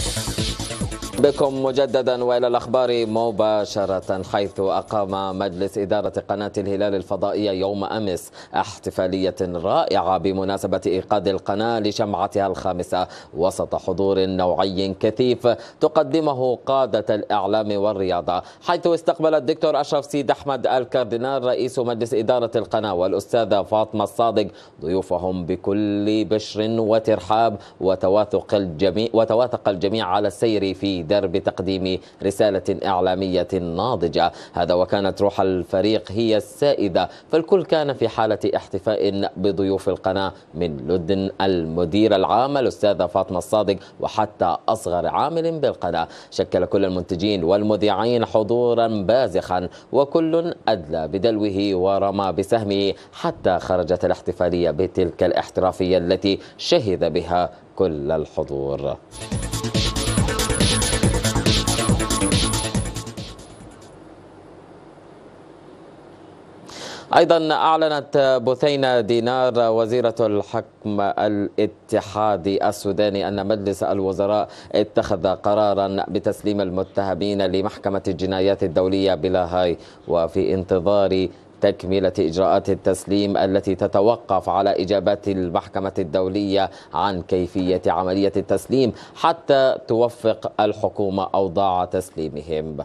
Thank you. بكم مجددا والى الاخبار مباشره حيث اقام مجلس اداره قناه الهلال الفضائيه يوم امس احتفاليه رائعه بمناسبه ايقاد القناه لشمعتها الخامسه وسط حضور نوعي كثيف تقدمه قاده الاعلام والرياضه حيث استقبل الدكتور اشرف سيد احمد الكاردينال رئيس مجلس اداره القناه والاستاذه فاطمه الصادق ضيوفهم بكل بشر وترحاب وتواثق الجميع وتواثق الجميع على السير في الدار بتقديم رسالة إعلامية ناضجة هذا وكانت روح الفريق هي السائدة فالكل كان في حالة احتفاء بضيوف القناة من لدن المدير العام الأستاذة فاطمة الصادق وحتى أصغر عامل بالقناة شكل كل المنتجين والمذيعين حضورا بازخا وكل أدلى بدلوه ورمى بسهمه حتى خرجت الاحتفالية بتلك الاحترافية التي شهد بها كل الحضور أيضا أعلنت بثينة دينار وزيرة الحكم الاتحادي السوداني أن مجلس الوزراء اتخذ قرارا بتسليم المتهمين لمحكمة الجنايات الدولية بلاهاي وفي انتظار تكملة إجراءات التسليم التي تتوقف على إجابات المحكمة الدولية عن كيفية عملية التسليم حتى توفق الحكومة أوضاع تسليمهم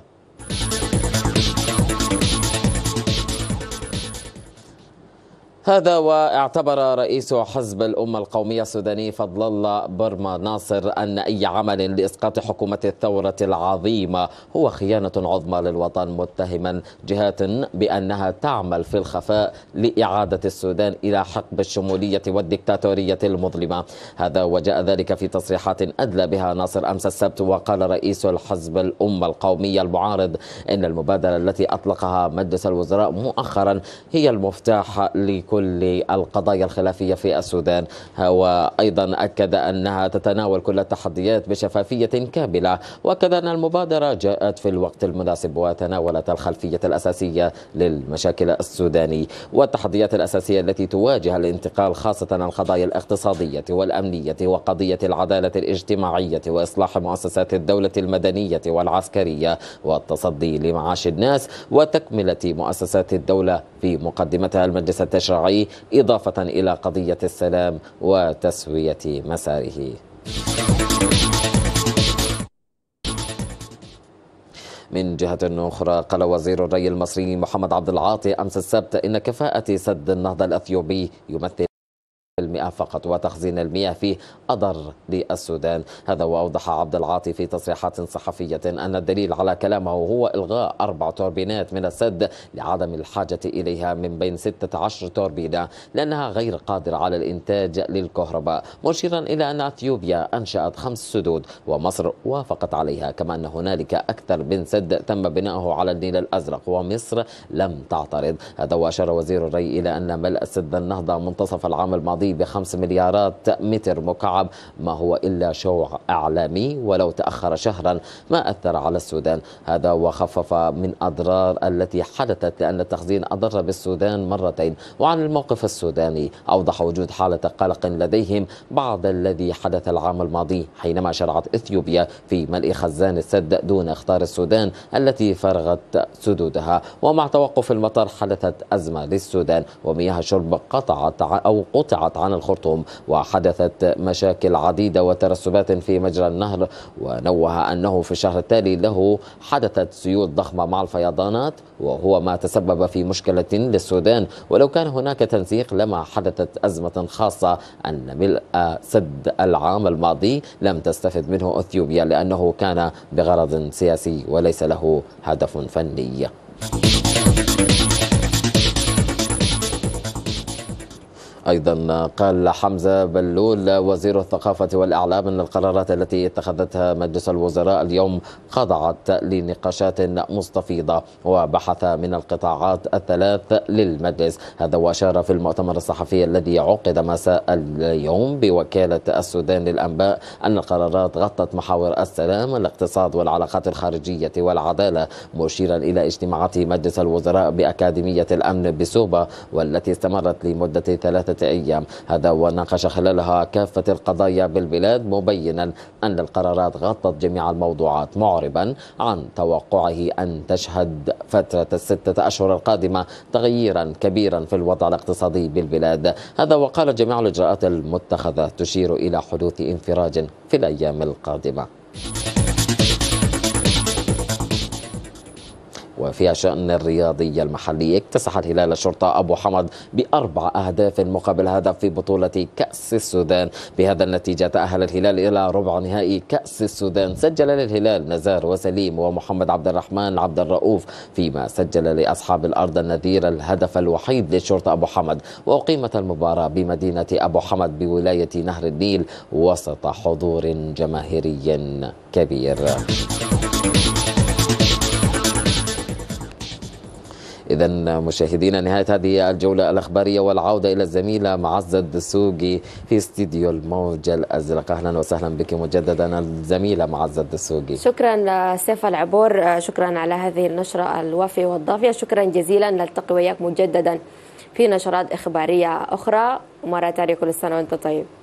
هذا واعتبر رئيس حزب الأمة القومية السوداني فضل الله برما ناصر أن أي عمل لإسقاط حكومة الثورة العظيمة هو خيانة عظمى للوطن متهما جهات بأنها تعمل في الخفاء لإعادة السودان إلى حقب الشمولية والدكتاتورية المظلمة هذا وجاء ذلك في تصريحات أدلى بها ناصر أمس السبت وقال رئيس الحزب الأمة القومية المعارض إن المبادرة التي أطلقها مجلس الوزراء مؤخرا هي المفتاح لكل كل القضايا الخلافية في السودان وأيضا أكد أنها تتناول كل التحديات بشفافية كاملة وأكد أن المبادرة جاءت في الوقت المناسب وتناولت الخلفية الأساسية للمشاكل السوداني والتحديات الأساسية التي تواجه الانتقال خاصة القضايا الاقتصادية والأمنية وقضية العدالة الاجتماعية وإصلاح مؤسسات الدولة المدنية والعسكرية والتصدي لمعاش الناس وتكملة مؤسسات الدولة في مقدمتها المجلس التشريعي الشرعي إضافة إلى قضية السلام وتسوية مساره من جهة أخرى قال وزير الري المصري محمد عبد العاطي أمس السبت إن كفاءة سد النهضة الأثيوبي يمثل المئة فقط وتخزين المياه فيه أضر للسودان هذا وأوضح عبد العاطي في تصريحات صحفية أن الدليل على كلامه هو إلغاء أربع توربينات من السد لعدم الحاجة إليها من بين 16 توربينة لأنها غير قادرة على الإنتاج للكهرباء مشيرا إلى أن أثيوبيا أنشأت خمس سدود ومصر وافقت عليها كما أن هنالك أكثر من سد تم بناؤه على النيل الأزرق ومصر لم تعترض هذا وأشار وزير الري إلى أن ملء سد النهضة منتصف العام الماضي الأراضي بخمس مليارات متر مكعب ما هو إلا شوع إعلامي ولو تأخر شهرا ما أثر على السودان هذا وخفف من أضرار التي حدثت لأن التخزين أضر بالسودان مرتين وعن الموقف السوداني أوضح وجود حالة قلق لديهم بعد الذي حدث العام الماضي حينما شرعت إثيوبيا في ملء خزان السد دون اختار السودان التي فرغت سدودها ومع توقف المطر حدثت أزمة للسودان ومياه شرب قطعت أو قطعت انقطعت عن الخرطوم وحدثت مشاكل عديدة وترسبات في مجرى النهر ونوه أنه في الشهر التالي له حدثت سيول ضخمة مع الفيضانات وهو ما تسبب في مشكلة للسودان ولو كان هناك تنسيق لما حدثت أزمة خاصة أن ملء سد العام الماضي لم تستفد منه أثيوبيا لأنه كان بغرض سياسي وليس له هدف فني أيضا قال حمزة بلول وزير الثقافة والإعلام أن القرارات التي اتخذتها مجلس الوزراء اليوم خضعت لنقاشات مستفيضة وبحث من القطاعات الثلاث للمجلس هذا وأشار في المؤتمر الصحفي الذي عقد مساء اليوم بوكالة السودان للأنباء أن القرارات غطت محاور السلام الاقتصاد والعلاقات الخارجية والعدالة مشيرا إلى اجتماعات مجلس الوزراء بأكاديمية الأمن بسوبا والتي استمرت لمدة ثلاثة ثلاثة أيام هذا وناقش خلالها كافة القضايا بالبلاد مبينا أن القرارات غطت جميع الموضوعات معربا عن توقعه أن تشهد فترة الستة أشهر القادمة تغييرا كبيرا في الوضع الاقتصادي بالبلاد هذا وقال جميع الإجراءات المتخذة تشير إلى حدوث انفراج في الأيام القادمة وفي شأن الرياضية المحلية اكتسح الهلال الشرطة أبو حمد بأربع أهداف مقابل هدف في بطولة كأس السودان بهذا النتيجة تأهل الهلال إلى ربع نهائي كأس السودان سجل للهلال نزار وسليم ومحمد عبد الرحمن عبد الرؤوف فيما سجل لأصحاب الأرض النذير الهدف الوحيد للشرطة أبو حمد وأقيمت المباراة بمدينة أبو حمد بولاية نهر النيل وسط حضور جماهيري كبير إذا مشاهدينا نهاية هذه الجولة الأخبارية والعودة إلى الزميلة معزة الدسوقي في استديو الموجة الأزرق أهلا وسهلا بك مجددا الزميلة معزة الدسوقي شكرا سيف العبور شكرا على هذه النشرة الوافية والضافية شكرا جزيلا نلتقي وياك مجددا في نشرات إخبارية أخرى ومرة تاريخ كل سنة وأنت طيب